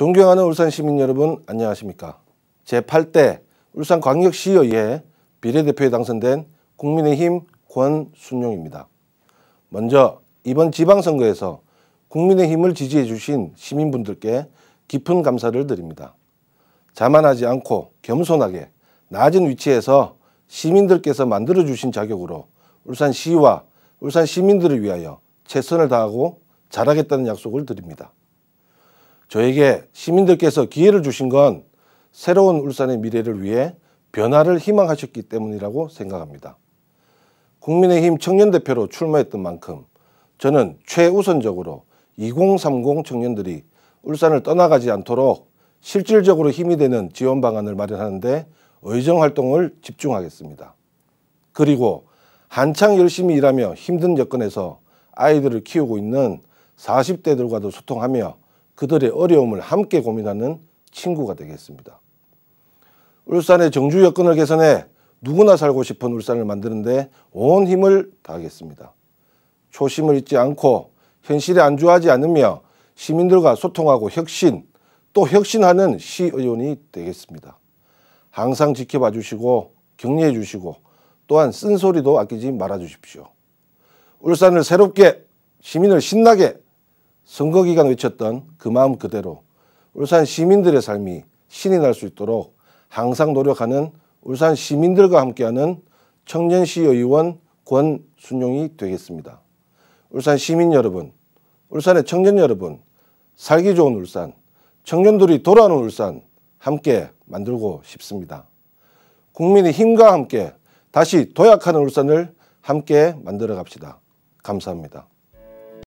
존경하는 울산 시민 여러분 안녕하십니까. 제8대 울산광역시의회 비례대표에 당선된 국민의힘 권순용입니다. 먼저 이번 지방선거에서 국민의힘을 지지해 주신 시민분들께 깊은 감사를 드립니다. 자만하지 않고 겸손하게 낮은 위치에서 시민들께서 만들어주신 자격으로 울산시와 울산 시민들을 위하여 최선을 다하고 잘하겠다는 약속을 드립니다. 저에게 시민들께서 기회를 주신 건 새로운 울산의 미래를 위해 변화를 희망하셨기 때문이라고 생각합니다. 국민의힘 청년대표로 출마했던 만큼 저는 최우선적으로 2030 청년들이 울산을 떠나가지 않도록 실질적으로 힘이 되는 지원 방안을 마련하는데 의정활동을 집중하겠습니다. 그리고 한창 열심히 일하며 힘든 여건에서 아이들을 키우고 있는 40대들과도 소통하며 그들의 어려움을 함께 고민하는 친구가 되겠습니다. 울산의 정주 여건을 개선해 누구나 살고 싶은 울산을 만드는데 온 힘을 다하겠습니다. 초심을 잊지 않고 현실에 안주하지 않으며 시민들과 소통하고 혁신, 또 혁신하는 시의원이 되겠습니다. 항상 지켜봐 주시고 격려해 주시고 또한 쓴소리도 아끼지 말아 주십시오. 울산을 새롭게 시민을 신나게 선거 기간 외쳤던 그 마음 그대로 울산 시민들의 삶이 신이 날 수 있도록 항상 노력하는 울산 시민들과 함께하는 청년시 의원 권순용이 되겠습니다. 울산 시민 여러분, 울산의 청년 여러분, 살기 좋은 울산, 청년들이 돌아오는 울산 함께 만들고 싶습니다. 국민의 힘과 함께 다시 도약하는 울산을 함께 만들어 갑시다. 감사합니다.